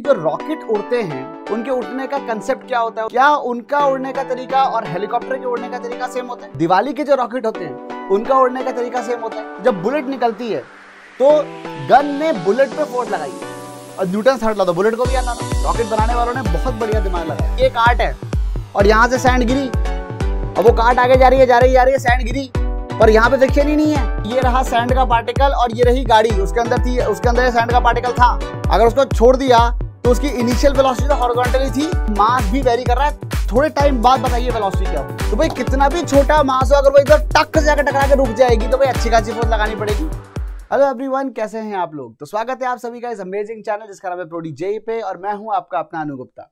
जो रॉकेट उड़ते हैं उनके उड़ने का कंसेप्ट क्या होता है क्या उनका उड़ने का तरीका और हेलीकॉप्टर के उड़ने का तरीका सेम होता है दिवाली के जो रॉकेट होते हैं उनका उड़ने का तरीका सेम होता है जब बुलेट निकलती है तो गन ने बुलेट पे फोर्स लगाई और न्यूटन हट ला बुलेट को भी आता था रॉकेट बनाने वालों ने बहुत बढ़िया दिमाग लगाया एक आर्ट है और यहाँ से सैंड गिरी और वो काट आगे जा रही है जा रही है जा रही है सैंड गिरी पर यहाँ पे देखिए ही नहीं है ये रहा सैंड का पार्टिकल और ये रही गाड़ी उसके अंदर थी उसके अंदर सैंड का पार्टिकल था अगर उसको छोड़ दिया तो उसकी इनिशियल वेलोसिटी तो हॉरिजॉन्टली थी मास भी वेरी कर रहा है थोड़े टाइम बाद बताइए वेलोसिटी क्या हो तो भाई कितना भी छोटा मास हो अगर वो इधर टक से जाकर टकरा के रुक जाएगी तो भाई अच्छी खासी फोर्स लगानी पड़ेगी हेलो एवरीवन कैसे हैं आप लोग तो स्वागत है आप सभी का इस अमेजिंग चैनल जिसका नाम है प्रोडी जे पे और मैं हूं आपका अपना अनुगुप्ता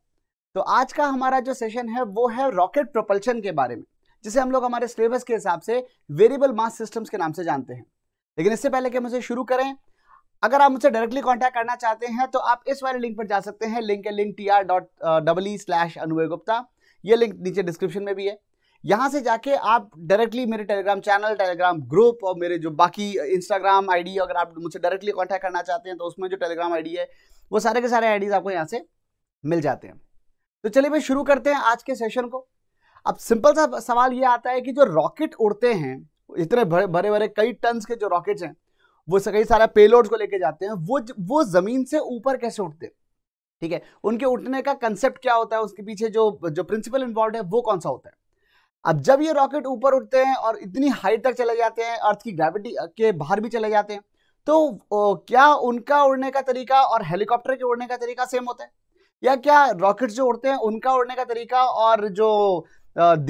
तो आज का हमारा जो सेशन है वो है रॉकेट प्रोपल्शन के बारे में जिसे हम लोग हमारे सिलेबस के हिसाब से वेरिएबल मास सिस्टम्स के नाम से जानते हैं लेकिन इससे पहले कि हम इसे शुरू करें अगर आप मुझसे डायरेक्टली कांटेक्ट करना चाहते हैं तो आप इस वाले लिंक पर जा सकते हैं लिंक है link T R dot double E slash Anuy Gupta ये लिंक नीचे डिस्क्रिप्शन में भी है यहाँ से जाके आप डायरेक्टली मेरे टेलीग्राम चैनल टेलीग्राम ग्रुप और मेरे जो बाकी इंस्टाग्राम आईडी अगर आप मुझसे डायरेक्टली कांटेक्ट करना चाहते हैं तो उसमें जो टेलीग्राम आईडी है वो सारे के सारे आईडीज आपको यहाँ से मिल जाते हैं तो चलिए भाई शुरू करते हैं आज के सेशन को अब सिंपल सा सवाल ये आता है कि जो रॉकेट उड़ते हैं इतने भरे भरे कई टन्स के जो रॉकेट्स हैं वो कई सारा पेलोड को लेके जाते हैं वो वो ज़मीन से ऊपर कैसे उठते हैं ठीक है उनके उठने का कंसेप्ट क्या होता है उसके पीछे जो जो प्रिंसिपल इन्वॉल्व है वो कौन सा होता है अब जब ये रॉकेट ऊपर उठते हैं और इतनी हाइट तक चले जाते हैं अर्थ की ग्रेविटी के बाहर भी चले जाते हैं तो ओ, क्या उनका उड़ने का तरीका और हेलीकॉप्टर के उड़ने का तरीका सेम होता है या क्या रॉकेट जो उड़ते हैं उनका उड़ने का तरीका और जो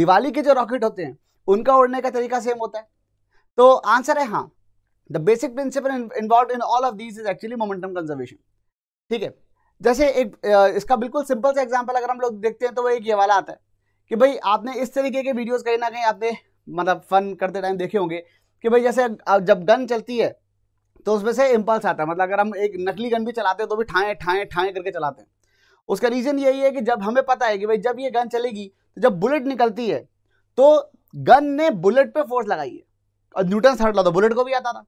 दिवाली के जो रॉकेट होते हैं उनका उड़ने का तरीका सेम होता है तो आंसर है हाँ the basic principle involved in all of these is actually momentum conservation ठीक है जैसे एक इसका बिल्कुल सिंपल सा एग्जाम्पल अगर हम लोग देखते हैं तो वो एक ये वाला आता है कि भाई आपने इस तरीके के वीडियोस कहीं ना कहीं आपने मतलब फन करते टाइम देखे होंगे कि भाई जैसे जब गन चलती है तो उसमें से इम्पल्स आता है मतलब अगर हम एक नकली गन भी चलाते हैं तो भी ठाएँ ठाएँ ठाएँ करके चलाते हैं उसका रीज़न यही है कि जब हमें पता है कि भाई जब ये गन चलेगी तो जब बुलेट निकलती है तो गन ने बुलेट पे फोर्स लगाई है और न्यूटन थर्ड लॉ तो बुलेट को भी आता था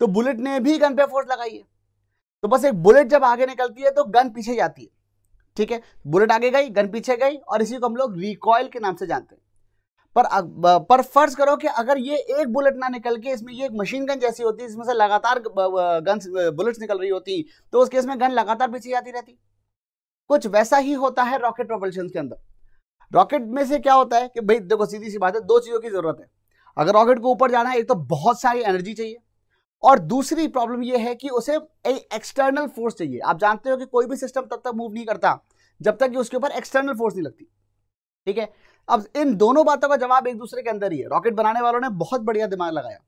तो बुलेट ने भी गन पे फोर्स लगाई है तो बस एक बुलेट जब आगे निकलती है तो गन पीछे जाती है ठीक है बुलेट आगे गई गन पीछे गई और इसी को हम लोग रिकॉयल के नाम से जानते हैं पर पर फर्ज करो कि अगर ये एक बुलेट ना निकल के इसमें ये एक मशीन गन जैसी होती इसमें से लगातार गन बुलेट्स निकल रही होती तो उस केस में गन लगातार पीछे जाती रहती कुछ वैसा ही होता है रॉकेट प्रोपल्शन के अंदर रॉकेट में से क्या होता है कि भाई देखो सीधी सी बात है दो चीज़ों की ज़रूरत है अगर रॉकेट को ऊपर जाना है एक तो बहुत सारी एनर्जी चाहिए और दूसरी प्रॉब्लम यह है कि उसे एक्सटर्नल फोर्स चाहिए आप जानते हो कि कोई भी सिस्टम तब तक मूव नहीं करता जब तक कि उसके ऊपर एक्सटर्नल फोर्स नहीं लगती ठीक है अब इन दोनों बातों का जवाब एक दूसरे के अंदर ही है रॉकेट बनाने वालों ने बहुत बढ़िया दिमाग लगाया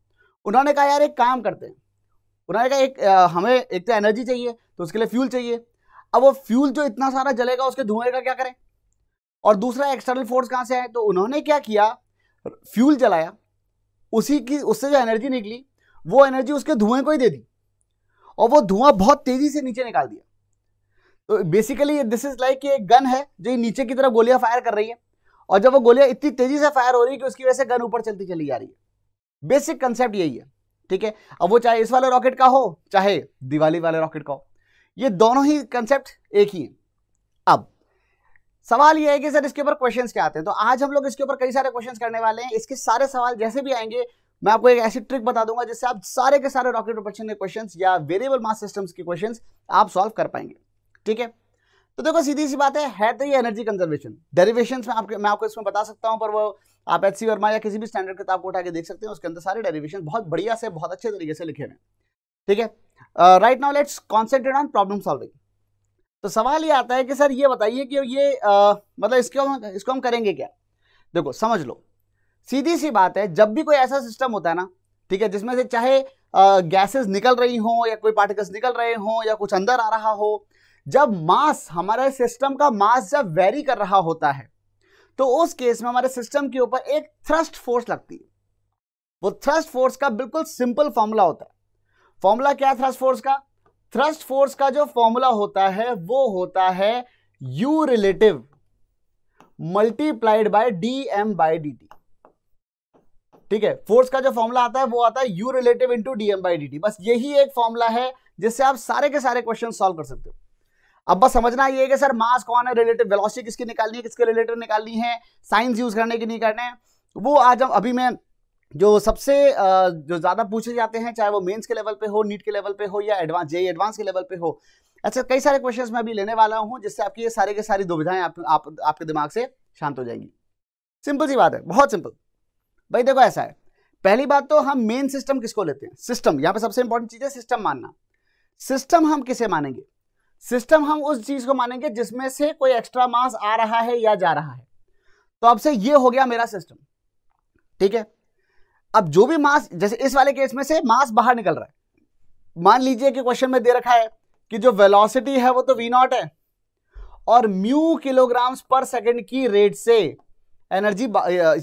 उन्होंने कहा यार एक काम करते हैं उन्होंने कहा एक आ, हमें एक तो एनर्जी चाहिए तो उसके लिए फ्यूल चाहिए अब वो फ्यूल जो इतना सारा जलेगा उसके धुएं का क्या करें और दूसरा एक्सटर्नल फोर्स कहाँ से आए तो उन्होंने क्या किया फ्यूल जलाया उसी की उससे जो एनर्जी निकली वो एनर्जी उसके धुएं को ही दे दी और वो धुआं बहुत तेजी से नीचे निकाल दिया तो बेसिकली दिस इज लाइक एक गन है जो नीचे की तरफ गोलियां फायर कर रही है और जब वो गोलियां इतनी तेजी से फायर हो रही है कि उसकी वजह से गन ऊपर चलती चली जा रही है बेसिक कंसेप्ट यही है ठीक है अब वो चाहे इस वाले रॉकेट का हो चाहे दिवाली वाले रॉकेट का हो ये दोनों ही कंसेप्ट एक ही है अब सवाल ये है कि सर इसके ऊपर क्वेश्चंस क्या आते हैं तो आज हम लोग इसके ऊपर कई सारे क्वेश्चंस करने वाले हैं इसके सारे सवाल जैसे भी आएंगे मैं आपको एक ऐसी ट्रिक बता दूंगा जिससे आप सारे के सारे रॉकेट प्रोपल्शन के क्वेश्चन या वेरिएबल मास सिस्टम्स के क्वेश्चन आप सॉल्व कर पाएंगे ठीक है तो देखो सीधी सी बात है है तो ये एनर्जी कंजर्वेशन डेरिवेशन में आपके मैं आपको इसमें बता सकता हूँ पर वो आप एच सी वर्मा या किसी भी स्टैंडर्ड किताब को उठा के देख सकते हैं उसके अंदर सारे डेरिवेशन बहुत बढ़िया से बहुत अच्छे तरीके से लिखे हुए हैं ठीक है right now let's concentrate on problem solving तो सवाल ये आता है कि सर ये बताइए कि ये uh, मतलब इसको हम इसको हम करेंगे क्या देखो समझ लो सीधी सी बात है जब भी कोई ऐसा सिस्टम होता है ना ठीक है जिसमें से चाहे गैसेस निकल रही हो या कोई पार्टिकल्स निकल रहे हो या कुछ अंदर आ रहा हो जब मास हमारे सिस्टम का मास जब वेरी कर रहा होता है तो उस केस में हमारे सिस्टम के ऊपर एक थ्रस्ट फोर्स लगती है वो थ्रस्ट फोर्स का बिल्कुल सिंपल फॉर्मूला होता है फॉर्मूला क्या है थ्रस्ट फोर्स का थ्रस्ट फोर्स का जो फॉर्मूला होता है वो होता है u relative multiplied by d m by d t ठीक है फोर्स का जो फॉर्मूला आता है वो आता है u relative into dm by d बस यही एक फॉर्मूला है जिससे आप सारे के सारे क्वेश्चन सोल्व कर सकते हो अब बस समझना ये है कि सर मास कौन है रिलेटिव वेलोसिटी किसकी निकालनी है किसके रिलेटिव निकालनी है साइंस यूज करने की नहीं करने वो आज हम अभी मैं जो सबसे जो ज़्यादा पूछे जाते हैं चाहे वो मेंस के लेवल पे हो नीट के लेवल पे हो या एडवांस जे एडवांस के लेवल पे हो अच्छा कई सारे क्वेश्चंस मैं अभी लेने वाला हूँ जिससे आपकी ये सारे के सारी दुविधाएं आप, आप, आपके दिमाग से शांत हो जाएंगी सिंपल सी बात है बहुत सिंपल भाई देखो ऐसा है पहली बात तो हम मेन सिस्टम किसको लेते हैं सिस्टम यहां पे सबसे इंपॉर्टेंट चीज है सिस्टम मानना सिस्टम हम किसे मानेंगे सिस्टम हम उस चीज को मानेंगे जिसमें से कोई एक्स्ट्रा मास आ रहा है या जा रहा है तो अब से ये हो गया मेरा सिस्टम ठीक है अब जो भी मास जैसे इस वाले केस में से मास बाहर निकल रहा है मान लीजिए कि क्वेश्चन में दे रखा है कि जो वेलोसिटी है वो तो वी नॉट है और म्यू किलोग्राम्स पर सेकंड की रेट से एनर्जी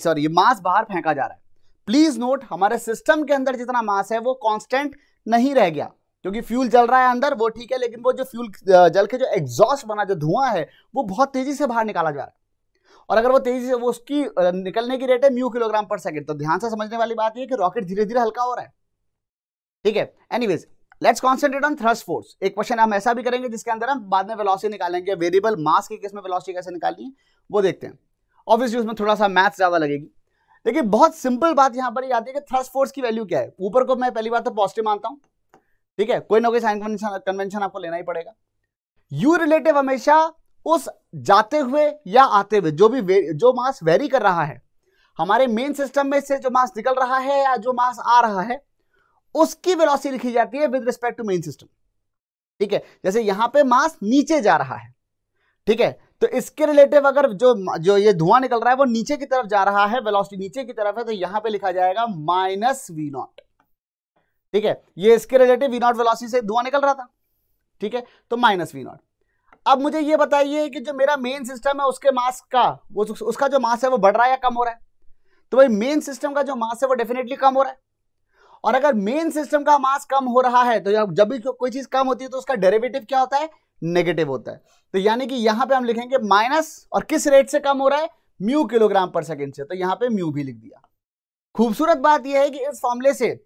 सॉरी मास बाहर फेंका जा रहा है प्लीज नोट हमारे सिस्टम के अंदर जितना मास है वो कांस्टेंट नहीं रह गया क्योंकि फ्यूल जल रहा है अंदर वो ठीक है लेकिन वो जो फ्यूल uh, जल के जो एग्जॉस्ट बना जो धुआं है वो बहुत तेजी से बाहर निकाला जा रहा है और अगर वो तेजी से वो उसकी uh, निकलने की रेट है म्यू किलोग्राम पर सेकेंड तो ध्यान से समझने वाली बात यह कि रॉकेट धीरे धीरे हल्का हो रहा है ठीक है anyways let's concentrate on thrust force एक क्वेश्चन हम ऐसा भी करेंगे जिसके अंदर हम बाद में वेलोसिटी निकालेंगे वेरिएबल मास के केस में वेलोसिटी कैसे निकालनी है वो देखते हैं ऑब्वियसली उसमें थोड़ा सा मैथ्स ज़्यादा लगेगी देखिए बहुत सिंपल बात यहाँ पर आती है कि थ्रस्ट फोर्स की वैल्यू क्या है ऊपर को मैं पहली बार तो पॉजिटिव मानता हूँ ठीक है कोई ना कोई साइन कन्वेंशन आपको लेना ही पड़ेगा यू रिलेटिव हमेशा उस जाते हुए या आते हुए जो भी जो मास वेरी कर रहा है हमारे मेन सिस्टम में से जो मास निकल रहा है या जो मास आ रहा है उसकी वेलोसिटी लिखी जाती है with respect to main system ठीक है जैसे यहां पे मास नीचे जा रहा है ठीक है तो इसके रिलेटिव अगर जो जो ये धुआं निकल रहा है वो नीचे की तरफ जा रहा है वेलोसिटी नीचे की तरफ है तो यहां पे लिखा जाएगा माइनस वी नॉट ठीक है ये इसके रिलेटिव वी नॉट वेलोसिटी से धुआं निकल रहा था ठीक है तो माइनस वी नॉट अब मुझे ये बताइए कि जो मेरा मेन सिस्टम है उसके मास का वो उसका जो मास है वो बढ़ रहा है या कम हो रहा है तो भाई मेन सिस्टम का जो मास है वो डेफिनेटली कम हो रहा है और अगर मेन सिस्टम का मास कम हो रहा है तो जब भी कोई चीज कम होती है तो उसका डेरिवेटिव क्या होता है नेगेटिव होता है तो यानी कि यहां पे हम लिखेंगे माइनस और किस रेट से कम हो रहा है म्यू किलोग्राम पर सेकंड से तो यहां पे म्यू भी लिख दिया खूबसूरत बात यह है कि इस फॉर्मुले से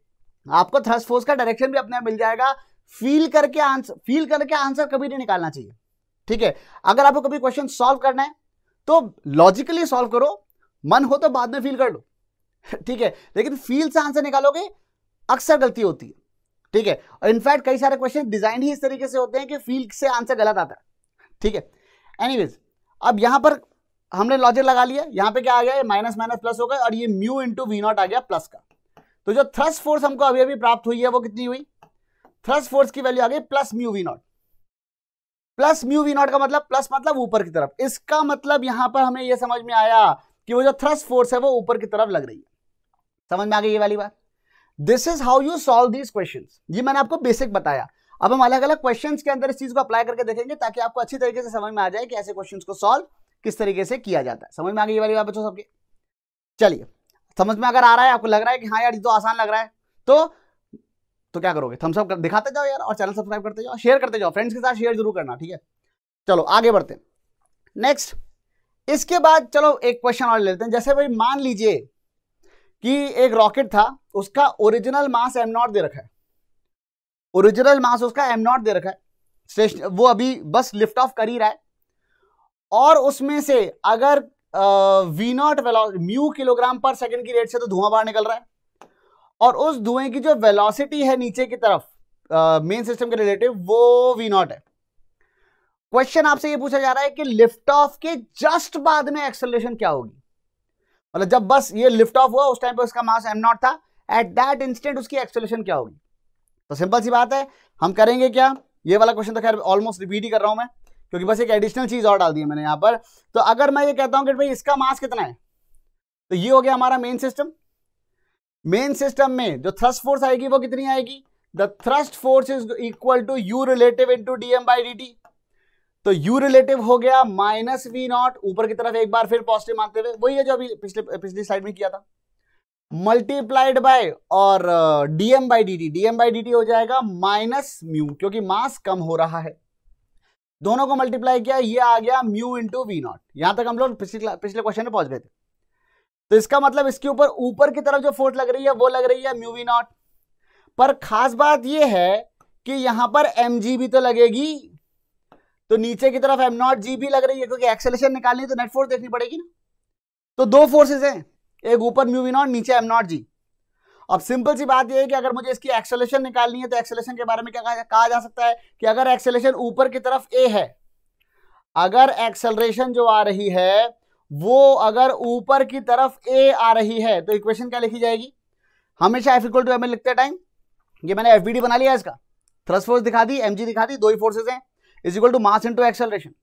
आपको थ्रस्ट फोर्स का डायरेक्शन भी अपने मिल जाएगा फील करके आंसर फील करके आंसर कभी नहीं निकालना चाहिए ठीक है अगर आपको कभी क्वेश्चन सोल्व करना है तो लॉजिकली सोल्व करो मन हो तो बाद में फील कर लो ठीक है लेकिन फील से आंसर निकालोगे अक्सर गलती होती है ठीक है और इनफैक्ट कई सारे क्वेश्चन डिजाइन ही इस तरीके से होते हैं कि फील्ड से आंसर गलत आता है ठीक है एनीवेज अब यहां पर हमने लॉजिक लगा लिया यहां पे क्या आ गया माइनस माइनस प्लस हो गया और ये म्यू इंटू वी नॉट आ गया प्लस का तो जो थ्रस्ट फोर्स हमको अभी अभी प्राप्त हुई है वो कितनी हुई थ्रस्ट फोर्स की वैल्यू आ गई plus mu v naught plus mu v naught का मतलब प्लस मतलब ऊपर की तरफ इसका मतलब यहां पर हमें यह समझ में आया कि वो जो थ्रस्ट फोर्स है वो ऊपर की तरफ लग रही है समझ में आ गई ये वाली बात this is how you solve these question ये मैंने आपको बेसिक बताया अब हम अलग अलग क्वेश्चन के अंदर इस चीज को अप्लाई करके देखेंगे ताकि आपको अच्छी तरीके से समझ में आ जाए कि ऐसे क्वेश्चन को सॉल्व किस तरीके से किया जाता है समझ में आ गई वाली बात बच्चों सबके चलिए समझ में अगर आ रहा है आपको लग रहा है कि हाँ यार ये तो आसान लग रहा है तो तो क्या करोगे थम्स अप कर, दिखाते जाओ यार और चैनल सब्सक्राइब करते जाओ शेयर करते जाओ फ्रेंड्स के साथ शेयर जरूर करना ठीक है चलो आगे बढ़ते हैं नेक्स्ट इसके बाद चलो एक क्वेश्चन और लेते हैं जैसे भाई मान लीजिए कि एक रॉकेट था उसका ओरिजिनल मास एम नॉट दे रखा है ओरिजिनल मास उसका एम नॉट दे रखा है स्टेशन वो अभी बस लिफ्ट ऑफ कर ही रहा है और उसमें से अगर v naught mu kilogram per second की रेट से तो धुआं बाहर निकल रहा है और उस धुएं की जो वेलोसिटी है नीचे की तरफ मेन सिस्टम के रिलेटिव वो वी नॉट है क्वेश्चन आपसे ये पूछा जा रहा है कि लिफ्ट ऑफ के जस्ट बाद में एक्सेलरेशन क्या होगी मतलब जब बस ये लिफ्ट ऑफ हुआ उस टाइम पे उसका मास एम नॉट था एट दैट इंस्टेंट उसकी एक्सेलेशन क्या होगी तो सिंपल सी बात है हम करेंगे क्या ये वाला क्वेश्चन तो खैर ऑलमोस्ट रिपीट ही कर रहा हूं मैं क्योंकि बस एक एडिशनल चीज़ और डाल दी है मैंने यहाँ पर तो अगर मैं ये कहता हूँ कि भाई इसका मास कितना है तो ये हो गया हमारा मेन सिस्टम मेन सिस्टम में जो थ्रस्ट फोर्स आएगी वो कितनी आएगी the thrust force is equal to u relative into d m by d t तो u रिलेटिव हो गया माइनस वी नॉट ऊपर की तरफ एक बार फिर पॉजिटिव मानते हुए वही है जो अभी पिछले पिछली साइड में किया था मल्टीप्लाइड बाय और dm by d dm by d हो जाएगा माइनस म्यू क्योंकि मास कम हो रहा है दोनों को मल्टीप्लाई किया ये आ गया म्यू इंटू वी नॉट यहां तक हम लोग पिछले पिछले क्वेश्चन में पहुंच गए थे तो इसका मतलब इसके ऊपर ऊपर की तरफ जो फोर्स लग रही है वो लग रही है म्यू वी नॉट पर खास बात यह है कि यहां पर एम जी भी तो लगेगी तो नीचे की तरफ एम नॉट जी भी लग रही है क्योंकि एक्सेलेशन निकालनी है तो नेट फोर्स देखनी पड़ेगी ना तो दो फोर्सेज हैं एक ऊपर म्यू नॉट नीचे एम नॉट जी अब सिंपल सी बात यह है कि अगर मुझे इसकी एक्सेलेशन निकालनी है तो एक्सेलेशन के बारे में क्या कहा जा सकता है कि अगर एक्सेलेशन ऊपर की तरफ ए है अगर एक्सेलरेशन जो आ रही है वो अगर ऊपर की तरफ ए आ रही है तो इक्वेशन क्या लिखी जाएगी हमेशा एफ इक्वल टू एम लिखते टाइम ये मैंने एफ बना लिया इसका थ्रस्ट फोर्स दिखा दी एम दिखा दी दो ही फोर्सेज हैं is equal to mass into acceleration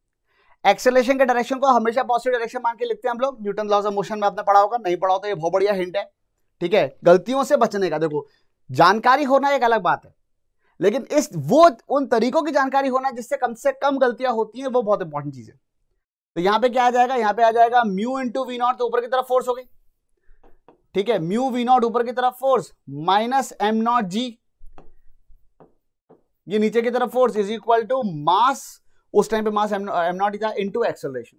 acceleration के डायरेक्शन को हमेशा पॉजिटिव डायरेक्शन मान के लिखते हैं हम लोग न्यूटन लॉज ऑफ मोशन में आपने पढ़ा होगा नहीं पढ़ा हो तो ये बहुत बढ़िया हिंट है ठीक है गलतियों से बचने का देखो जानकारी होना एक अलग बात है लेकिन इस वो उन तरीकों की जानकारी होना जिससे कम से कम गलतियां होती हैं वो बहुत इंपॉर्टेंट चीज है तो यहां पे क्या आ जाएगा यहाँ पे आ जाएगा म्यू इंटू वी नॉट तो ऊपर की तरफ फोर्स हो गई ठीक है म्यू वी नॉट ऊपर की तरफ force minus m naught g ये नीचे की तरफ force is equal to mass उस टाइम पे mass m naught is to acceleration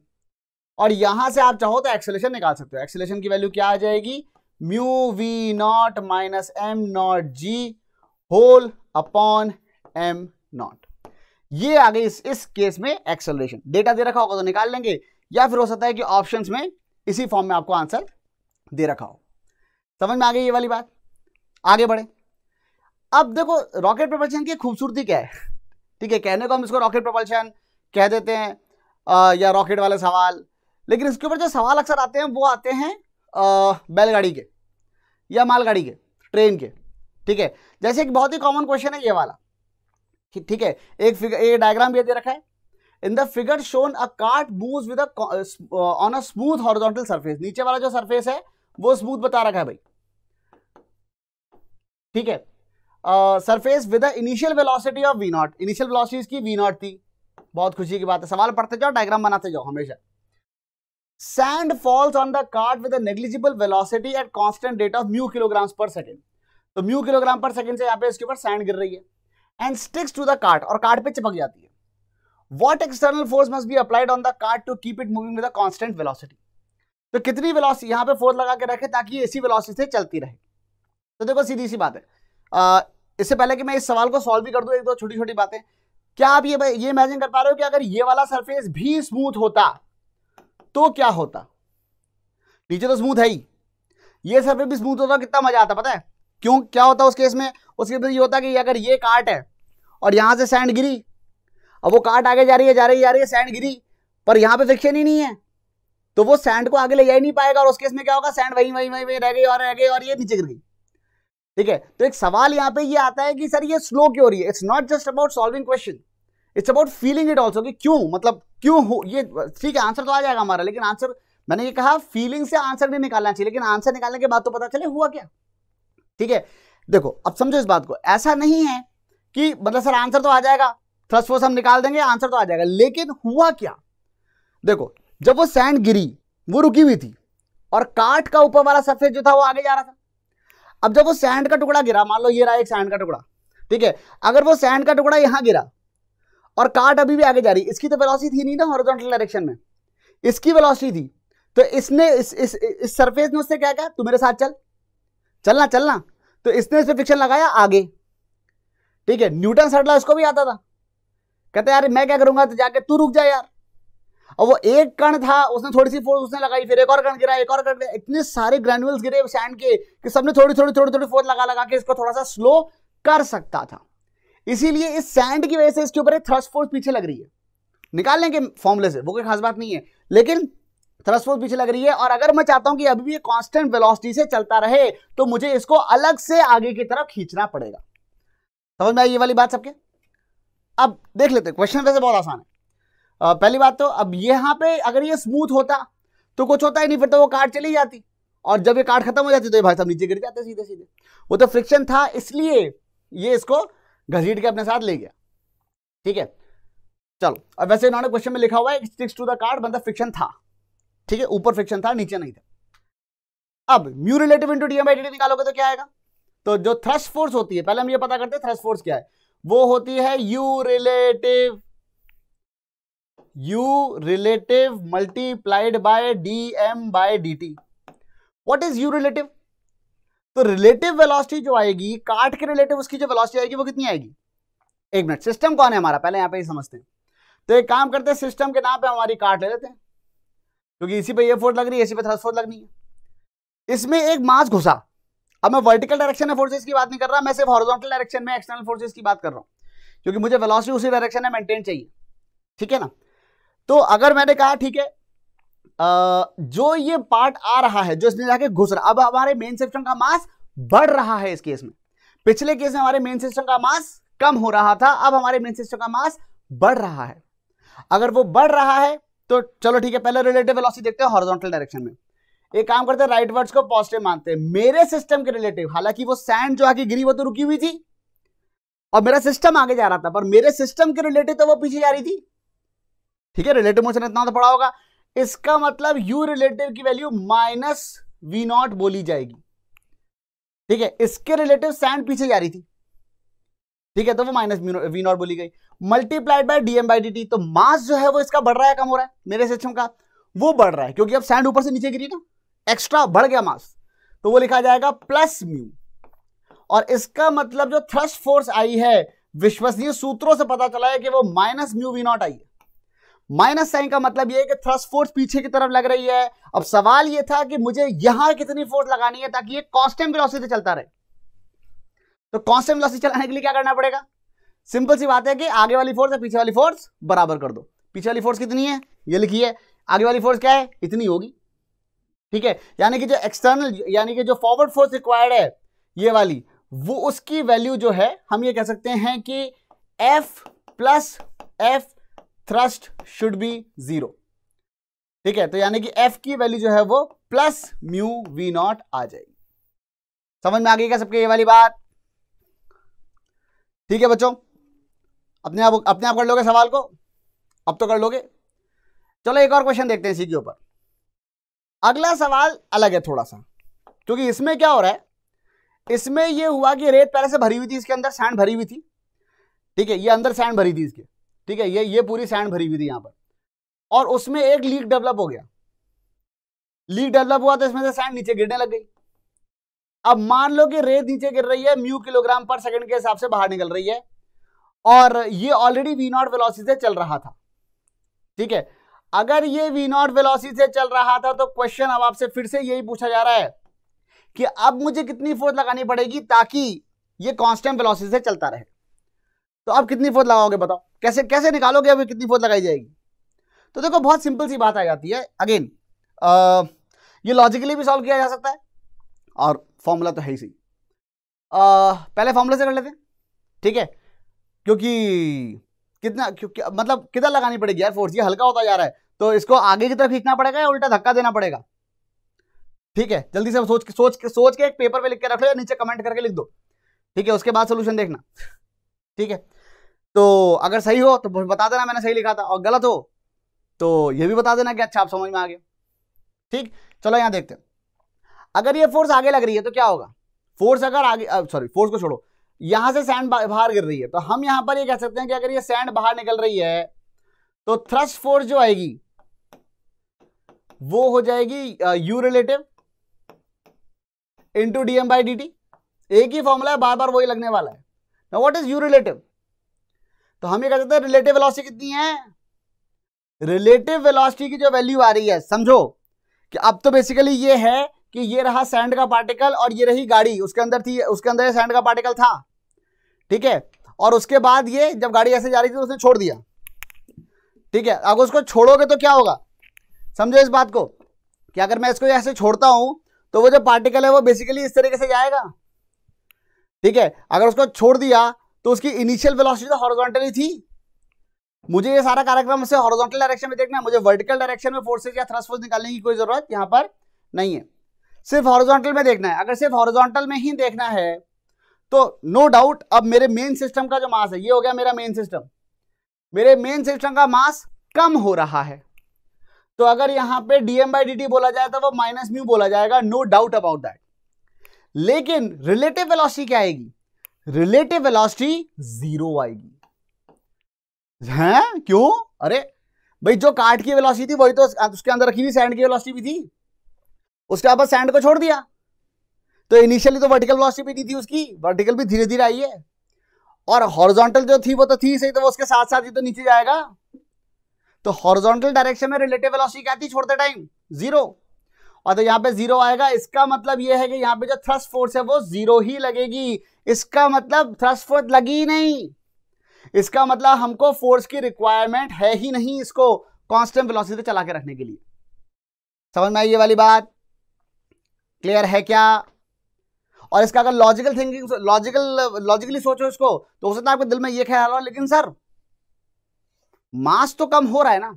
और यहां से आप चाहो तो एक्सलेशन निकाल सकते हो एक्सलेशन की वैल्यू क्या आ जाएगी mu v naught minus m naught g whole upon m naught ये आ गई इस, इस केस में एक्सेलरेशन डेटा दे रखा होगा तो निकाल लेंगे या फिर हो सकता है कि ऑप्शन में इसी फॉर्म में आपको आंसर दे रखा हो समझ में आ गई ये वाली बात आगे बढ़े अब देखो रॉकेट प्रपल्शन की खूबसूरती क्या है ठीक है कहने को हम इसको रॉकेट प्रपल्शन कह देते हैं आ, या रॉकेट वाले सवाल लेकिन इसके ऊपर जो सवाल अक्सर आते हैं वो आते हैं बैलगाड़ी के या मालगाड़ी के ट्रेन के ठीक है जैसे एक बहुत ही कॉमन क्वेश्चन है ये वाला ठीक है एक फिगर ये डायग्राम भी दे रखा है in the figure shown a cart move with on a smooth horizontal surface नीचे वाला जो सरफेस है वो स्मूथ बता रखा है भाई ठीक है surface with initial velocity of v naught initial velocity की वी नॉट थी बहुत खुशी की बात है सवाल पढ़ते जाओ डायग्राम बनाते जाओ हमेशा sand falls on the card with negligible velocity at constant rate of mu kilogram per second तो म्यू किलोग्राम पर सेकेंड से यहाँ पे इसके ऊपर सैंड गिर रही है and sticks to the card और कार्ड पे चिपक जाती है what external force must be applied on the card to keep it moving with constant velocity तो कितनी वेलोसिटी यहाँ पे फोर्स लगा के रखे ताकि ये इसी वेलोसिटी से चलती रहे तो देखो सीधी सी बात है इससे पहले कि मैं इस सवाल को सॉल्व भी कर दूं एक दो छोटी छोटी बातें क्या आप ये ये इमेजिन कर पा रहे हो कि अगर ये वाला सरफेस भी स्मूथ होता तो क्या होता नीचे तो स्मूथ है ही ये सरफेस भी स्मूथ होता कितना मजा आता पता है क्यों क्या होता उस केस में उसके केस ये होता कि अगर ये काट है और यहां से सैंड गिरी अब वो काट आगे जा रही है जा रही है जा रही है सैंड गिरी पर यहां पर फ्रिक्शन ही नहीं है तो वो सैंड को आगे ले जा ही नहीं पाएगा और उस केस में क्या होगा सैंड वहीं वहीं वहीं वहीं रह गई और रह गई और ये नीचे गिर गई ठीक है तो एक सवाल यहां पे ये यह आता है कि सर ये स्लो क्यों हो रही है it's not just about solving question it's about feeling it also कि क्यों मतलब क्यों हो ये ठीक है आंसर तो आ जाएगा हमारा लेकिन आंसर मैंने ये कहा फीलिंग से आंसर नहीं निकालना चाहिए लेकिन आंसर निकालने के बाद तो पता चले हुआ क्या ठीक है देखो अब समझो इस बात को ऐसा नहीं है कि मतलब सर आंसर तो आ जाएगा फर्स्ट फोर्स हम निकाल देंगे आंसर तो आ जाएगा लेकिन हुआ क्या देखो जब वो सैंड गिरी वो रुकी हुई थी और काट का ऊपर वाला सफेद जो था वो आगे जा रहा था अब जब वो सैंड का टुकड़ा गिरा मान लो ये रहा एक सैंड का टुकड़ा ठीक है अगर वो सैंड का टुकड़ा यहां गिरा और काट अभी भी आगे जा रही इसकी तो वेलोसिटी थी नहीं ना हॉरिजॉन्टल डायरेक्शन में इसकी वेलोसिटी थी तो इसने इस इस इस सरफेस ने उससे क्या कहा तू मेरे साथ चल चलना चलना तो इसने इस पर फ्रिक्शन लगाया आगे ठीक है न्यूटन सटला उसको भी आता था कहते यार मैं क्या करूंगा तो जाके तू रुक जा यार और वो एक कण था उसने थोड़ी सी फोर्स उसने लगाई फिर एक और कण गिरा एक और कण इतने सारे ग्रेनुअल्स गिरे सैंड के कि सबने थोड़ी थोड़ी थोड़ी थोड़ी फोर्स लगा लगा के इसको थोड़ा सा स्लो कर सकता था इसीलिए इस सैंड की वजह से इसके ऊपर एक थ्रस्ट फोर्स पीछे लग रही है निकाल लेंगे फॉर्मुले से वो कोई खास बात नहीं है लेकिन थ्रस्ट फोर्स पीछे लग रही है और अगर मैं चाहता हूं कि अभी भी कॉन्स्टेंट वेलोसिटी से चलता रहे तो मुझे इसको अलग से आगे की तरफ खींचना पड़ेगा समझ में आई ये वाली बात सबके अब देख लेते हैं क्वेश्चन वैसे बहुत आसान है पहली बात तो अब यहाँ पे अगर ये स्मूथ होता तो कुछ होता ही नहीं फिर तो वो कार्ड चली जाती और जब ये कार्ड खत्म हो जाती तो ये भाई साहब नीचे गिर जाते सीधे सीधे वो तो फ्रिक्शन था इसलिए ये इसको घसीट के अपने साथ ले गया ठीक है चलो अब वैसे इन्होंने क्वेश्चन में लिखा हुआ है स्टिक्स टू द कार्ड मतलब फ्रिक्शन था ठीक है ऊपर फ्रिक्शन था नीचे नहीं था अब म्यू रिलेटिव इंटू डीएमआईडी निकालोगे तो क्या आएगा तो जो थ्रस्ट फोर्स होती है पहले हम ये पता करते हैं थ्रस्ट फोर्स क्या है वो होती है u relative u relative multiplied by dm by dt. What is u relative? तो रिलेटिव वेलोसिटी जो आएगी काट के रिलेटिव उसकी जो वेलोसिटी आएगी वो कितनी आएगी एक मिनट सिस्टम कौन है हमारा पहले यहां पे ही समझते हैं तो एक काम करते हैं सिस्टम के नाम पे हमारी काट ले लेते हैं क्योंकि इसी पे ये फोर्स लग रही है इसी पे थर्ड फोर्स लगनी है इसमें एक मास घुसा अब मैं वर्टिकल डायरेक्शन में फोर्सेज की बात नहीं कर रहा मैं सिर्फ हॉरिजॉन्टल डायरेक्शन में एक्सटर्नल फोर्सेज की बात कर रहा हूँ क्योंकि मुझे वेलोसिटी उसी डायरेक्शन में मेंटेन चाहिए ठीक है ना तो अगर मैंने कहा ठीक है जो ये पार्ट आ रहा है जो इसमें जाके घुस रहा अब हमारे मेन सेक्शन का मास बढ़ रहा है इस केस में पिछले केस में हमारे मेन सिस्टम का मास कम हो रहा था अब हमारे मेन सिस्टम का मास बढ़ रहा है अगर वो बढ़ रहा है तो चलो ठीक है पहले रिलेटिव वेलोसिटी देखते हैं हॉरिजॉन्टल डायरेक्शन में एक काम करते हैं राइट वर्ड्स को पॉजिटिव मानते हैं मेरे सिस्टम के रिलेटिव हालांकि वो सैंड जो आगे गिरी वो तो रुकी हुई थी और मेरा सिस्टम आगे जा रहा था पर मेरे सिस्टम के रिलेटिव तो वो पीछे जा रही थी ठीक है रिलेटिव मोशन इतना तो पड़ा होगा इसका मतलब यू रिलेटिव की वैल्यू माइनस वी नॉट बोली जाएगी ठीक है इसके रिलेटिव सैंड पीछे जा रही थी ठीक है तो वो माइनस वी नॉट बोली गई multiplied by dm by d तो मास जो है वो इसका बढ़ रहा है कम हो रहा है मेरे से का वो बढ़ रहा है क्योंकि अब सैंड ऊपर से नीचे गिरी ना एक्स्ट्रा बढ़ गया मास तो वो लिखा जाएगा प्लस म्यू और इसका मतलब जो थ्रस्ट फोर्स आई है विश्वसनीय सूत्रों से पता चला है कि वो माइनस म्यू वी नॉट आई है माइनस साइन का मतलब ये है कि थ्रस्ट फोर्स पीछे की तरफ लग रही है अब सवाल ये था कि मुझे यहां कितनी फोर्स लगानी है ताकि ये कॉन्स्टेंट वेलोसिटी चलता रहे तो कॉन्स्टेंट वेलोसिटी चलाने के लिए क्या करना पड़ेगा सिंपल सी बात है कि आगे वाली फोर्स और पीछे वाली फोर्स बराबर कर दो पीछे वाली फोर्स कितनी है ये लिखिए आगे वाली फोर्स क्या है इतनी होगी ठीक है यानी कि जो एक्सटर्नल यानी कि जो फॉरवर्ड फोर्स रिक्वायर्ड है ये वाली वो उसकी वैल्यू जो है हम ये कह सकते हैं कि F plus F thrust should be zero ठीक है तो यानी कि एफ की वैल्यू जो है वो प्लस म्यू वी नॉट आ जाएगी समझ में आ गई क्या सबके ये वाली बात ठीक है बच्चों अपने आप अपने आप कर लोगे सवाल को अब तो कर लोगे चलो एक और क्वेश्चन देखते हैं इसी के ऊपर अगला सवाल अलग है थोड़ा सा क्योंकि इसमें क्या हो रहा है इसमें ये हुआ कि रेत पहले से भरी हुई थी इसके अंदर सैंड भरी हुई थी ठीक है ये अंदर सैंड भरी थी इसके ठीक है ये ये पूरी सैंड भरी हुई थी यहां पर और उसमें एक लीक डेवलप हो गया लीक डेवलप हुआ तो इसमें से सैंड नीचे गिरने लग गई अब मान लो कि रेत नीचे गिर रही है म्यू किलोग्राम पर सेकंड के हिसाब से बाहर निकल रही है और ये ऑलरेडी वी नॉट वेलोसिटी से चल रहा था ठीक है अगर ये वी नॉट वेलोसिटी से चल रहा था तो क्वेश्चन अब आपसे फिर से यही पूछा जा रहा है कि अब मुझे कितनी फोर्स लगानी पड़ेगी ताकि ये कांस्टेंट वेलोसिटी से चलता रहे तो आप कितनी फोर्थ लगाओगे बताओ कैसे कैसे निकालोगे अभी कितनी फोर्थ लगाई जाएगी तो देखो बहुत सिंपल सी बात आ जाती है अगेन ये लॉजिकली भी सॉल्व किया जा सकता है और फॉर्मूला तो है ही सही आ, पहले फॉर्मूला से कर लेते हैं ठीक है क्योंकि कितना क्योंकि मतलब कितना लगानी पड़ेगी यार फोर्स ये हल्का होता जा रहा है तो इसको आगे की तरफ खींचना पड़ेगा या उल्टा धक्का देना पड़ेगा ठीक है जल्दी से सोच के सोच के सोच के एक पेपर पे लिख के रख लो या नीचे कमेंट करके लिख दो ठीक है उसके बाद सोल्यूशन देखना ठीक है तो अगर सही हो तो बता देना मैंने सही लिखा था और गलत हो तो ये भी बता देना कि अच्छा आप समझ में आ गए ठीक चलो यहाँ देखते हैं अगर ये फोर्स आगे लग रही है तो क्या होगा फोर्स अगर आगे सॉरी फोर्स को छोड़ो यहां से सैंड बाहर गिर रही है तो हम यहां पर ये कह सकते हैं कि अगर ये सैंड बाहर निकल रही है तो थ्रस्ट फोर्स जो आएगी वो हो जाएगी u relative into d m by d t एक ही फॉर्मूला है बार बार वही लगने वाला है ना व्हाट इज यू रिलेटिव तो हम ये कह सकते हैं रिलेटिव वेलोसिटी कितनी है रिलेटिव वेलोसिटी की जो वैल्यू आ रही है समझो कि अब तो बेसिकली ये है कि ये रहा सैंड का पार्टिकल और ये रही गाड़ी उसके अंदर थी उसके अंदर सैंड का पार्टिकल था ठीक है और उसके बाद ये जब गाड़ी ऐसे जा रही थी तो उसने छोड़ दिया ठीक है अगर उसको छोड़ोगे तो क्या होगा समझो इस बात को कि अगर मैं इसको ऐसे छोड़ता हूं तो वो जो पार्टिकल है वो बेसिकली इस तरीके से जाएगा ठीक है अगर उसको छोड़ दिया तो उसकी इनिशियल वेलोसिटी तो ही थी मुझे ये सारा कार्यक्रम से हॉरिजॉन्टल डायरेक्शन में देखना है मुझे वर्टिकल डायरेक्शन में फोर्सेज या थ्रस्ट फोर्स निकालने की कोई जरूरत यहां पर नहीं है सिर्फ हॉरिजॉन्टल में देखना है अगर सिर्फ हॉरिजॉन्टल में ही देखना है तो नो no डाउट अब मेरे मेन सिस्टम का जो मास है ये हो गया मेरा मेन सिस्टम मेरे मेन सिस्टम का मास कम हो रहा है तो अगर यहां पे डीएम बाई डी बोला जाए तो वो माइनस म्यू बोला जाएगा नो डाउट अबाउट दैट लेकिन रिलेटिव वेलोसिटी क्या आएगी रिलेटिव वेलोसिटी जीरो आएगी हैं क्यों अरे भाई जो काट की वेलोसिटी थी वही तो उसके अंदर रखी हुई सैंड की वेलोसिटी भी थी उसके बाद सैंड को छोड़ दिया तो इनिशियली तो वर्टिकल वेलोसिटी भी दी थी उसकी वर्टिकल भी धीरे धीरे आई है और हॉरिजॉन्टल जो थी वो तो थी सही तो वो उसके साथ साथ ही तो नीचे जाएगा तो हॉरिजॉन्टल डायरेक्शन में रिलेटिव वेलोसिटी क्या थी छोड़ते टाइम जीरो और तो यहाँ पे जीरो आएगा इसका मतलब ये है कि यहाँ पे जो थ्रस्ट फोर्स है वो जीरो ही लगेगी इसका मतलब थ्रस्ट फोर्स लगी ही नहीं इसका मतलब हमको फोर्स की रिक्वायरमेंट है ही नहीं इसको कांस्टेंट वेलोसिटी चला के रखने के लिए समझ में आई ये वाली बात क्लियर है क्या और इसका अगर लॉजिकल थिंकिंग लॉजिकल लॉजिकली सोचो इसको तो हो सकता है आपके दिल में ये ख्याल हो लेकिन सर मास तो कम हो रहा है ना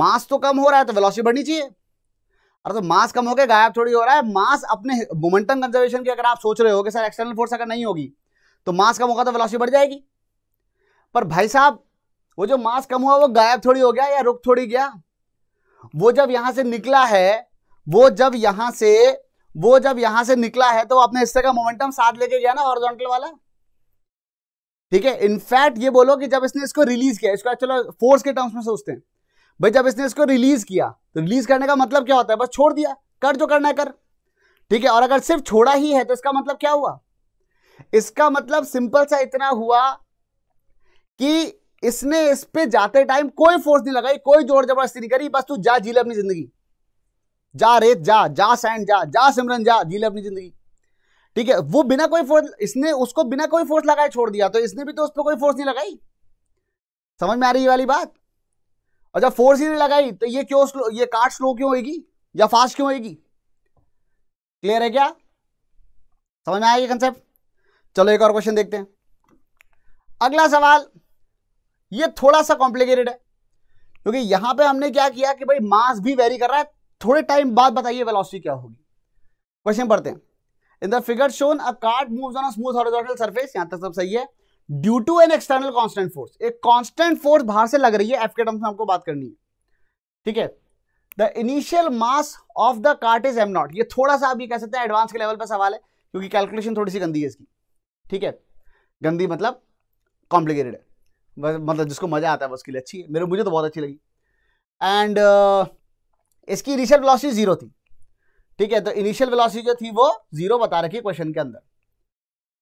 मास तो कम हो रहा है तो वेलोसिटी बढ़नी चाहिए अरे तो मास कम गया गायब थोड़ी हो रहा है मास अपने मोमेंटम कंजर्वेशन की अगर आप सोच रहे हो कि सर एक्सटर्नल फोर्स अगर नहीं होगी तो मास कम होगा तो वेलोसिटी बढ़ जाएगी पर भाई साहब वो जो मास कम हुआ वो गायब थोड़ी हो गया या रुक थोड़ी गया वो जब यहां से निकला है वो जब यहां से वो जब यहां से निकला है तो अपने हिस्से का मोमेंटम साथ लेके गया ना हॉरिजॉन्टल वाला ठीक है इनफैक्ट ये बोलो कि जब इसने इसको रिलीज किया इसको एक्चुअली फोर्स के टर्म्स में सोचते हैं भाई जब इसने इसको रिलीज किया तो रिलीज करने का मतलब क्या होता है बस छोड़ दिया कर जो करना है कर ठीक है और अगर सिर्फ छोड़ा ही है तो इसका मतलब क्या हुआ इसका मतलब सिंपल सा इतना हुआ कि इसने इस पे जाते टाइम कोई फोर्स नहीं लगाई कोई जोर जबरदस्ती नहीं करी बस तू जा जी अपनी जिंदगी जा रेत जा जा सैंड जा जा सिमरन जा जी अपनी जिंदगी ठीक है वो बिना कोई फोर्स इसने उसको बिना कोई फोर्स लगाए छोड़ दिया तो इसने भी तो उस पर कोई फोर्स नहीं लगाई समझ में आ रही है वाली बात और जब फोर सीरीज लगाई तो ये क्यों स्लो ये कार्ड स्लो क्यों होगी या फास्ट क्यों होगी क्लियर है क्या समझ में आया ये कंसेप्ट चलो एक और क्वेश्चन देखते हैं अगला सवाल ये थोड़ा सा कॉम्प्लिकेटेड है क्योंकि यहां पे हमने क्या किया कि भाई मास भी वेरी कर रहा है थोड़े टाइम बाद बताइए वेलोसिटी क्या होगी क्वेश्चन पढ़ते हैं in the figure shown a card moves on a smooth horizontal surface यहां तक सब सही है due to an external constant force एक कॉन्स्टेंट फोर्स बाहर से लग रही है एफ के टर्म्स में हमको बात करनी है ठीक है the initial mass of the cart is m naught ये थोड़ा सा आप ये कह सकते हैं एडवांस के लेवल पर सवाल है क्योंकि कैलकुलेशन थोड़ी सी गंदी है इसकी ठीक है गंदी मतलब कॉम्प्लिकेटेड है मतलब जिसको मजा आता है उसके लिए अच्छी है मेरे मुझे तो बहुत अच्छी लगी एंड uh, इसकी इनिशियल वेलोसिटी जीरो थी ठीक है तो इनिशियल वेलोसिटी जो थी वो जीरो बता रखी है क्वेश्चन के अंदर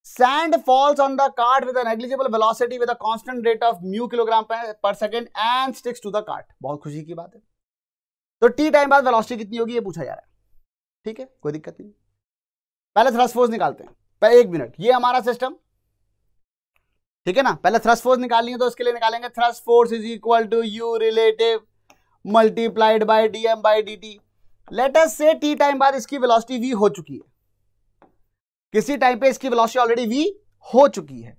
Sand falls on the cart with a negligible velocity with a constant rate of mu kilogram per second and sticks to the cart. बहुत खुशी की बात है तो टी टाइम बाद वेलोसिटी कितनी होगी ये पूछा जा रहा है ठीक है कोई दिक्कत नहीं पहले थ्रस्ट फोर्स निकालते हैं पहले एक मिनट ये हमारा सिस्टम ठीक है ना पहले थ्रस्ट फोर्स निकालनी है तो उसके लिए निकालेंगे thrust force is equal to u relative multiplied by d m by d t से टी टाइम बाद इसकी वेलोसिटी वी हो चुकी है किसी टाइम पे इसकी वेलोसिटी ऑलरेडी वी हो चुकी है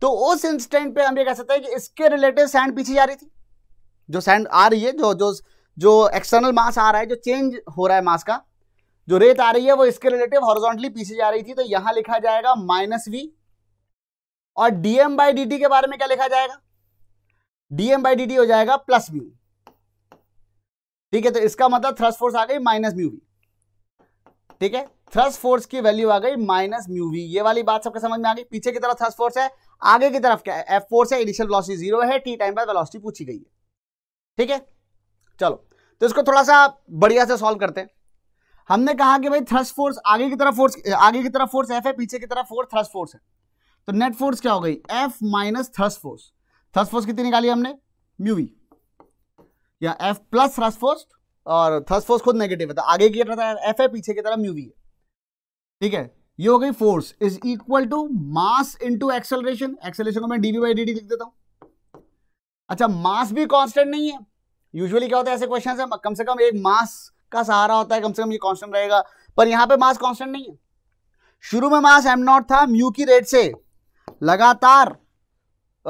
तो उस इंस्टेंट पे हम ये कह सकते हैं कि इसके रिलेटिव सैंड पीछे जा रही थी जो सैंड आ रही है जो जो जो एक्सटर्नल मास आ रहा है जो चेंज हो रहा है मास का जो रेत आ रही है वो इसके रिलेटिव हॉरिजॉन्टली पीछे जा रही थी तो यहां लिखा जाएगा माइनस वी और डीएम बाई डी के बारे में क्या लिखा जाएगा डीएम बाई डी हो जाएगा प्लस वी ठीक है तो इसका मतलब थ्रस्ट फोर्स आ गई माइनस वी ठीक है थ्रस्ट फोर्स की वैल्यू आ गई माइनस म्यू वी ये वाली बात सबके समझ में आ गई पीछे की तरफ थ्रस्ट फोर्स है आगे की तरफ क्या है एफ फोर्स है इनिशियल वेलोसिटी जीरो है टी टाइम पर वेलोसिटी पूछी गई है ठीक है चलो तो इसको थोड़ा सा बढ़िया से सॉल्व करते हैं हमने कहा कि भाई थ्रस्ट फोर्स आगे की तरफ फोर्स आगे की तरफ फोर्स एफ है पीछे की तरफ फोर्स थ्रस्ट फोर्स है तो नेट फोर्स क्या हो गई F minus thrust force thrust force कितनी निकाली हमने म्यू वी या एफ प्लस थ्रस्ट फोर्स और थर्स फोर्स खुद नेगेटिव है तो आगे की तरफ एफ है पीछे की तरफ म्यू है ठीक है ये हो गई force is equal to mass into acceleration acceleration को मैं डीवी बाई डी लिख देता हूं अच्छा मास भी कांस्टेंट नहीं है यूजुअली क्या होता है ऐसे क्वेश्चन है कम से कम एक मास का सहारा होता है कम से कम ये कॉन्स्टेंट रहेगा पर यहां पे मास कॉन्स्टेंट नहीं है शुरू में मास एम नॉट था म्यू की रेट से लगातार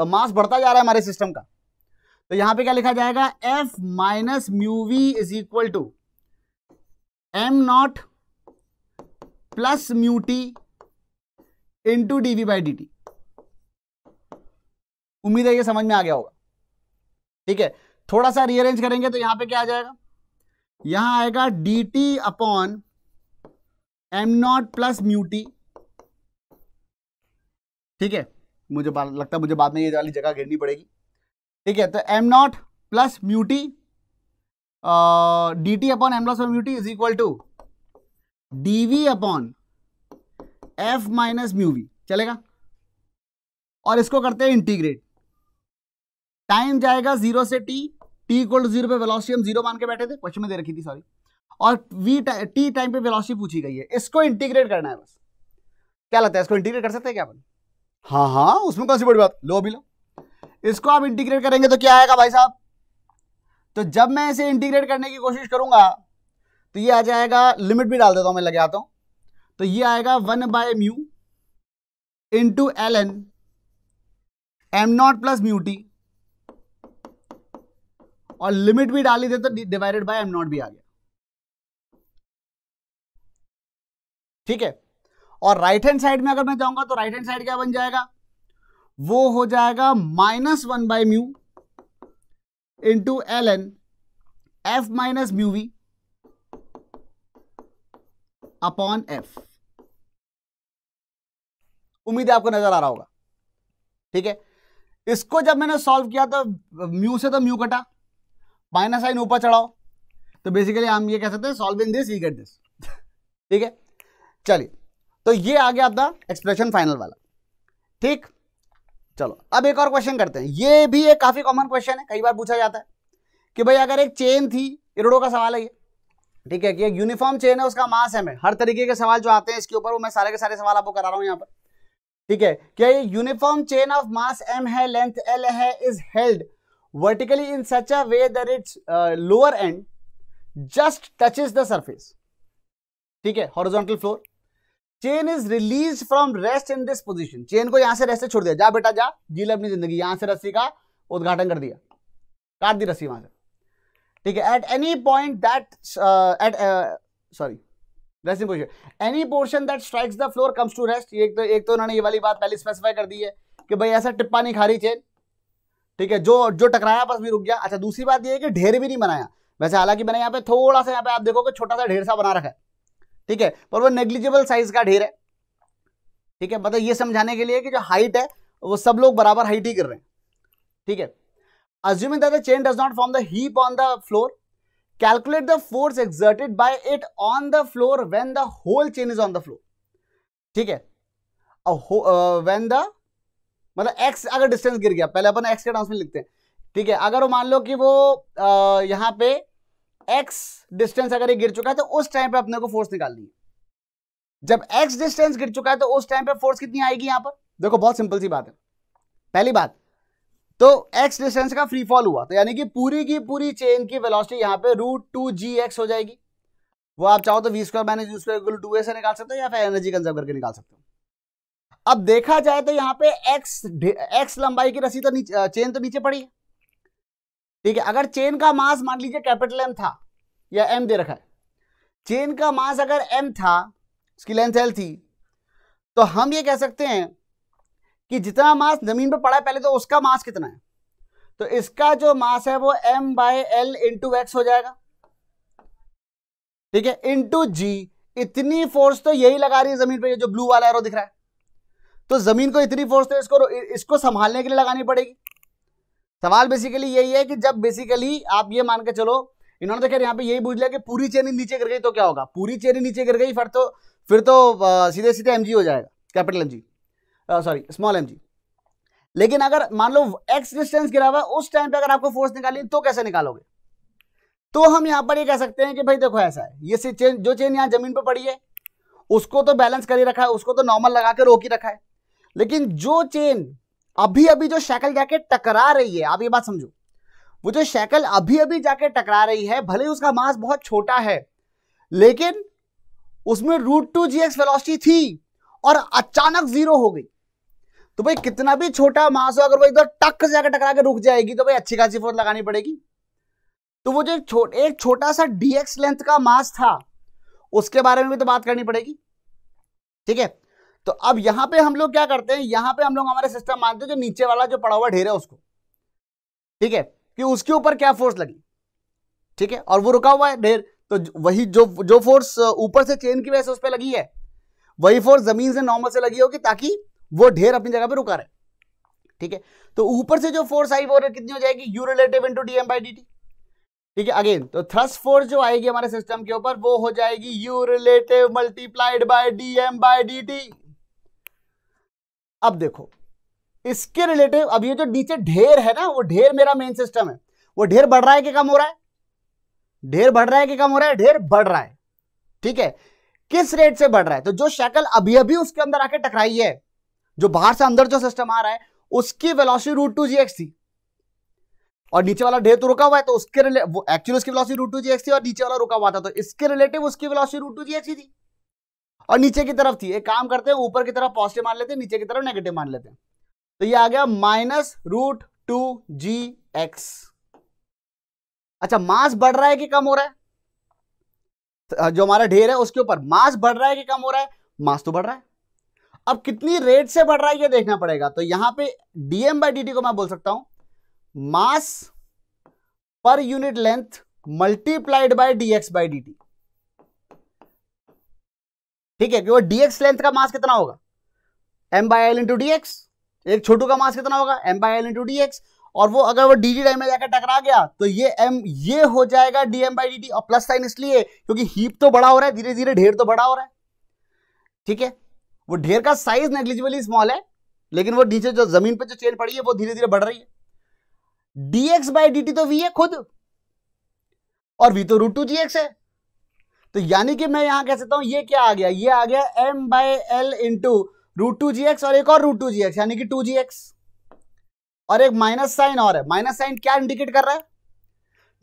मास बढ़ता जा रहा है हमारे सिस्टम का तो यहां पे क्या लिखा जाएगा f minus mu v is equal to m naught plus mu t into d v by d t उम्मीद है ये समझ में आ गया होगा ठीक है थोड़ा सा रीअरेंज करेंगे तो यहां पे क्या आ जाएगा यहां आएगा d t upon m naught plus mu t ठीक है मुझे लगता है मुझे बाद में ये वाली जगह घेरनी पड़ेगी ठीक है तो m naught plus mu t d t upon m naught mu t is equal to d v upon f minus mu v चलेगा और इसको करते हैं इंटीग्रेट टाइम जाएगा जीरो से t t equal to zero पे वेलोसिटी हम जीरो मान के बैठे थे क्वेश्चन में दे रखी थी सॉरी और वी टी टाइम पे वेलोसिटी पूछी गई है इसको इंटीग्रेट करना है बस क्या लगता है इसको इंटीग्रेट कर सकते हैं क्या अपन हाँ हाँ उसमें कौन सी बड़ी बात लो अभी लो इसको आप इंटीग्रेट करेंगे तो क्या आएगा भाई साहब तो जब मैं इसे इंटीग्रेट करने की कोशिश करूंगा तो ये आ जाएगा लिमिट भी डाल देता हूं मैं लगे आता हूं तो ये आएगा one by mu into l n m naught plus mu t और लिमिट भी डाली दे तो डिवाइडेड बाय एम नॉट भी आ गया ठीक है और राइट हैंड साइड में अगर मैं जाऊंगा तो राइट हैंड साइड क्या बन जाएगा वो हो जाएगा minus one by mu into l n f minus mu v upon f उम्मीद है आपको नजर आ रहा होगा ठीक है इसको जब मैंने सॉल्व किया तो म्यू से तो म्यू कटा माइनस साइन ऊपर चढ़ाओ तो बेसिकली हम ये कह सकते हैं in this we get this ठीक है चलिए तो ये आ गया आपका एक्सप्रेशन फाइनल वाला ठीक चलो अब एक और क्वेश्चन करते हैं ये भी एक काफ़ी कॉमन क्वेश्चन है कई बार पूछा जाता है कि भाई अगर एक चेन थी इरोडो का सवाल है ये ठीक है कि एक यूनिफॉर्म चेन है उसका मास है मैं हर तरीके के सवाल जो आते हैं इसके ऊपर वो मैं सारे के सारे सवाल आपको करा रहा हूँ यहाँ पर ठीक है क्या ये uniform chain of mass m है लेंथ एल है is held vertically in such a way that its lower end just touches the surface ठीक है horizontal floor chain is release from rest in this position chain को यहां से rest छोड़ दिया जा बेटा जा जी ले अपनी जिंदगी यहां से रस्सी का उद्घाटन कर दिया काट दी रस्सी वहां से ठीक है at any point that at sorry resting position any portion that strikes the floor comes to rest एक तो एक तो उन्होंने ये वाली बात पहले स्पेसिफाई कर दी है कि भाई ऐसा टिप्पा नहीं खा रही चेन ठीक है जो जो टकराया बस भी रुक गया अच्छा दूसरी बात ये है कि ढेर भी नहीं बनाया वैसे हालांकि मैंने यहाँ पे थोड़ा सा यहाँ पे आप देखोगे छोटा सा ढेर सा बना रखा है ठीक है पर वो नेग्लिजिबल साइज का ढेर है ठीक है मतलब ये समझाने के लिए कि जो हाइट है वो सब लोग बराबर हाइट ही कर रहे हैं ठीक है assuming the chain does not form the heap on the floor calculate the force exerted by it on the floor when the whole chain is on the floor ठीक है व्हेन द uh, मतलब x अगर distance गिर गया पहले अपन x के dance में लिखते हैं ठीक है अगर मान लो कि वो uh, यहां पर एक्स डिस्टेंस अगर ये गिर चुका है तो उस टाइम पे अपने को फोर्स निकालनी है जब एक्स डिस्टेंस गिर चुका है तो उस टाइम पे फोर्स कितनी आएगी यहां पर देखो बहुत सिंपल सी बात है पहली बात तो एक्स डिस्टेंस का फ्री फॉल हुआ तो यानी कि पूरी की पूरी चेन की वेलोसिटी यहां पे रूट टू जी एक्स हो जाएगी वो आप चाहो तो v square minus u square two a से निकाल सकते हो या फिर एनर्जी कंजर्व करके निकाल सकते हो अब देखा जाए तो यहाँ पे एक्स एक्स लंबाई की रस्सी तो नीचे चेन तो नीचे पड़ी है ठीक है अगर चेन का मास मान लीजिए कैपिटल एम था या एम दे रखा है चेन का मास अगर एम था उसकी लेंथ एल थी तो हम ये कह सकते हैं कि जितना मास जमीन पर पड़ा है पहले तो उसका मास कितना है तो इसका जो मास है वो m by l into x हो जाएगा ठीक है इंटू जी इतनी फोर्स तो यही लगा रही है जमीन पे ये जो ब्लू वाला एरो दिख रहा है तो जमीन को इतनी फोर्स तो इसको इसको संभालने के लिए लगानी पड़ेगी सवाल बेसिकली यही है कि जब बेसिकली आप ये मान के चलो इन्होंने तो खैर यहाँ पे यही पूछ लिया कि पूरी चेनी नीचे गिर गई तो क्या होगा पूरी चेनी नीचे गिर गई फिर तो फिर तो सीधे सीधे एम हो जाएगा capital m sorry small m लेकिन अगर मान लो एक्स डिस्टेंस गिरा हुआ उस टाइम पे अगर आपको फोर्स निकाली तो कैसे निकालोगे तो हम यहाँ पर ये कह सकते हैं कि भाई देखो ऐसा है ये चेन जो चेन यहां जमीन पर पड़ी है उसको तो बैलेंस कर ही रखा है उसको तो नॉर्मल लगा के रोक ही रखा है लेकिन जो चेन अभी अभी जो शैकल जाके टकरा रही है आप ये बात समझो वो जो शैकल अभी अभी जाके टकरा रही है भले ही उसका मास बहुत छोटा है लेकिन उसमें root two g x velocity थी और अचानक जीरो हो गई तो भाई कितना भी छोटा मास हो अगर वो इधर टक से जाकर टकरा के रुक जाएगी तो भाई अच्छी खासी फोर्स लगानी पड़ेगी तो वो जो छो, एक छोटा सा डीएक्स लेंथ का मास था उसके बारे में भी तो बात करनी पड़ेगी ठीक है तो अब यहां पे हम लोग क्या करते हैं यहां पे हम लोग हमारे सिस्टम मानते हैं जो नीचे वाला जो पड़ा हुआ ढेर है उसको ठीक है कि उसके ऊपर क्या फोर्स लगी ठीक है और वो रुका हुआ है ढेर तो वही जो जो फोर्स ऊपर से चेन की वजह से उस पर लगी है वही फोर्स जमीन से नॉर्मल से लगी होगी ताकि वो ढेर अपनी जगह पर रुका रहे ठीक है तो ऊपर से जो फोर्स आई वो कितनी हो जाएगी u relative in d m by d t ठीक है अगेन तो थ्रस्ट फोर्स जो आएगी हमारे सिस्टम के ऊपर वो हो जाएगी u relative multiplied by d m by d t अब देखो इसके रिलेटिव अब ये जो नीचे ढेर है ना वो ढेर मेरा मेन सिस्टम है वो ढेर बढ़ रहा है कि कम हो रहा है ढेर बढ़ रहा है कि कम हो रहा है ढेर बढ़ रहा है ठीक है किस रेट से बढ़ रहा है तो जो शैकल अभी अभी उसके अंदर आके टकराई है जो बाहर से अंदर जो सिस्टम आ रहा है उसकी वेलोसिटी रूट टू जीएक्स थी और नीचे वाला ढेर तो रुका हुआ है तो उसके रिले एक्चुअली उसकी वेलोसिटी रूट टू जीएक्स थी और नीचे वाला रुका हुआ था तो इसके रिलेटिव उसकी वेलोसिटी रूट टू जीएक्स थी और नीचे की तरफ थी एक काम करते हैं ऊपर की तरफ पॉजिटिव मान लेते हैं नीचे की तरफ नेगेटिव मान लेते हैं तो ये आ गया minus root two g x अच्छा मास बढ़ रहा है कि कम हो रहा है तो, जो हमारा ढेर है उसके ऊपर मास बढ़ रहा है कि कम हो रहा है मास तो बढ़ रहा है अब कितनी रेट से बढ़ रहा है ये देखना पड़ेगा तो यहां पे डीएम बाई डी को मैं बोल सकता हूं मास पर unit length multiplied by d x by d t ठीक है क्योंकि डीएक्स लेंथ का मास कितना होगा m by l into d x एक छोटू का मास कितना होगा m by l into d x और वो अगर वो डीजी टाइम में जाकर टकरा गया तो ये एम ये हो जाएगा डीएम बाई डी और प्लस साइन इसलिए क्योंकि हीप तो बड़ा हो रहा है धीरे धीरे ढेर तो बड़ा हो रहा है ठीक है वो ढेर का साइज नेग्लिजिबली स्मॉल है लेकिन वो नीचे जो जमीन पर जो चेन पड़ी है वो धीरे धीरे बढ़ रही है डीएक्स बाई डी तो वी है खुद और वी तो रूट टू जी एक्स है तो यानी कि मैं यहां कह सकता हूं ये क्या आ गया ये आ गया m by l into root two g x और एक और रूट टू जी एक्स यानी कि टू जी एक्स और एक माइनस साइन और है माइनस साइन क्या इंडिकेट कर रहा है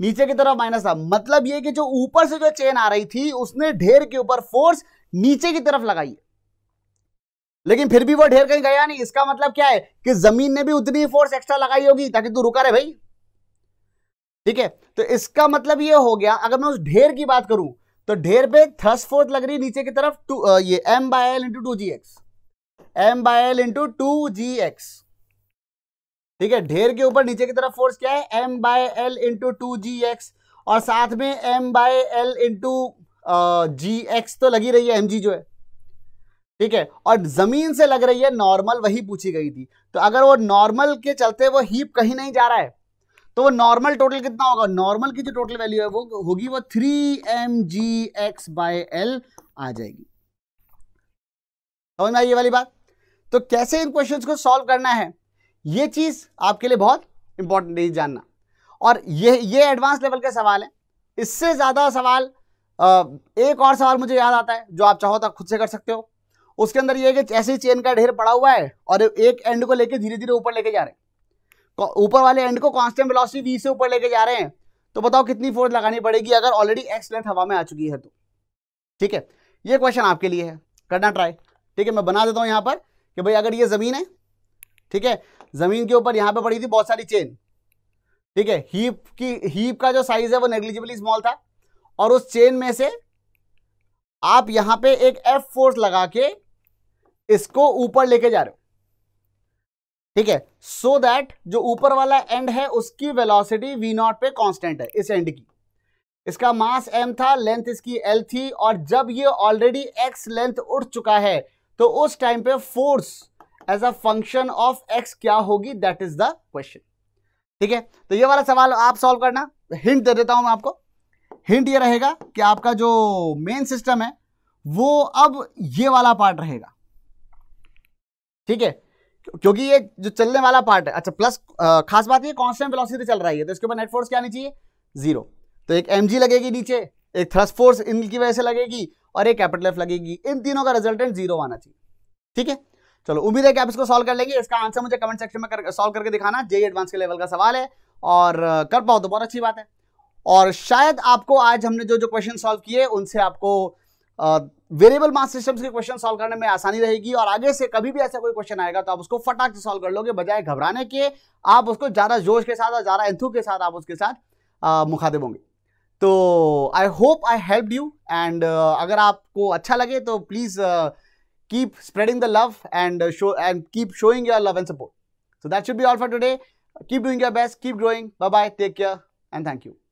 नीचे की तरफ माइनस था मतलब ये कि जो ऊपर से जो चेन आ रही थी उसने ढेर के ऊपर फोर्स नीचे की तरफ लगाई लेकिन फिर भी वो ढेर कहीं गया नहीं इसका मतलब क्या है कि जमीन ने भी उतनी फोर्स एक्स्ट्रा लगाई होगी ताकि तू रुका रहे भाई ठीक है तो इसका मतलब ये हो गया अगर मैं उस ढेर की बात करूं तो ढेर पे थ्रस्ट फोर्स लग रही है नीचे की तरफ टू ये m by l into two g x m by l into two g x ठीक है ढेर के ऊपर नीचे की तरफ फोर्स क्या है m by l into two g x और साथ में m by l into g x तो लगी रही है एम जी जो है ठीक है और जमीन से लग रही है नॉर्मल वही पूछी गई थी तो अगर वो नॉर्मल के चलते वो हीप कहीं नहीं जा रहा है तो वो नॉर्मल टोटल कितना होगा नॉर्मल की जो टोटल वैल्यू है वो होगी वो three m g x by l आ जाएगी समझ में आई ये वाली बात तो कैसे इन क्वेश्चंस को सॉल्व करना है ये चीज़ आपके लिए बहुत इंपॉर्टेंट है जानना और ये ये एडवांस लेवल के सवाल है इससे ज़्यादा सवाल एक और सवाल मुझे याद आता है जो आप चाहो तो खुद से कर सकते हो उसके अंदर ये कि ऐसे ही चेन का ढेर पड़ा हुआ है और एक एंड को लेकर धीरे धीरे ऊपर लेके जा रहे हैं ऊपर वाले एंड को कांस्टेंट वेलोसिटी वी से ऊपर लेके जा रहे हैं तो बताओ कितनी फोर्स लगानी पड़ेगी अगर ऑलरेडी एक्स लेंथ हवा में आ चुकी है तो ठीक है ये क्वेश्चन आपके लिए है करना ट्राई ठीक है मैं बना देता हूँ यहाँ पर कि भाई अगर ये ज़मीन है ठीक है ज़मीन के ऊपर यहाँ पर पड़ी थी बहुत सारी चेन ठीक है हीप की हीप का जो साइज़ है वो नेग्लिजिबली स्मॉल था और उस चेन में से आप यहाँ पे एक एफ फोर्स लगा के इसको ऊपर लेके जा रहे हो ठीक है सो so दैट जो ऊपर वाला एंड है उसकी वेलोसिटी वी नॉट पे कांस्टेंट है इस एंड की इसका मास एम था लेंथ इसकी एल थी और जब ये ऑलरेडी एक्स लेंथ उठ चुका है तो उस टाइम पे force as a function of x क्या होगी दैट इज द क्वेश्चन ठीक है तो ये वाला सवाल आप सॉल्व करना हिंट दे देता हूं मैं आपको हिंट ये रहेगा कि आपका जो मेन सिस्टम है वो अब ये वाला पार्ट रहेगा ठीक है क्योंकि ये जो चलने वाला पार्ट है अच्छा प्लस खास बात ये कॉन्स्टेंट वेलोसिटी चल रही है तो इसके ऊपर नेट फोर्स क्या आनी चाहिए जीरो तो एक एम लगेगी नीचे एक थ्रस्ट फोर्स इनकी वजह से लगेगी और एक कैपिटल एफ लगेगी इन तीनों का रिजल्टेंट जीरो आना चाहिए ठीक है चलो उम्मीद है कि आप इसको सॉल्व कर लेंगे इसका आंसर मुझे कमेंट सेक्शन में कर, सॉल्व करके दिखाना जे एडवांस e के लेवल का सवाल है और कर पाओ तो बहुत अच्छी बात है और शायद आपको आज हमने जो जो क्वेश्चन सॉल्व किए उनसे आपको वेरिएबल मास सिस्टम्स के क्वेश्चन सॉल्व करने में आसानी रहेगी और आगे से कभी भी ऐसा कोई क्वेश्चन आएगा तो आप उसको फटाक से सॉल्व कर लोगे बजाय घबराने के आप उसको ज़्यादा जोश के साथ और ज़्यादा एंथू के साथ आप उसके साथ मुखातिब होंगे तो I hope I help you and अगर आपको अच्छा लगे तो please keep spreading the love and show and keep showing your love and support so that should be all for today keep doing your best keep growing bye bye take care and thank you